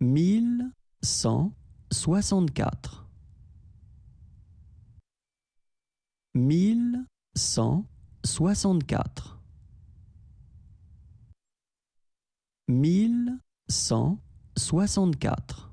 mille cent soixante-quatre mille cent soixante-quatre mille cent soixante-quatre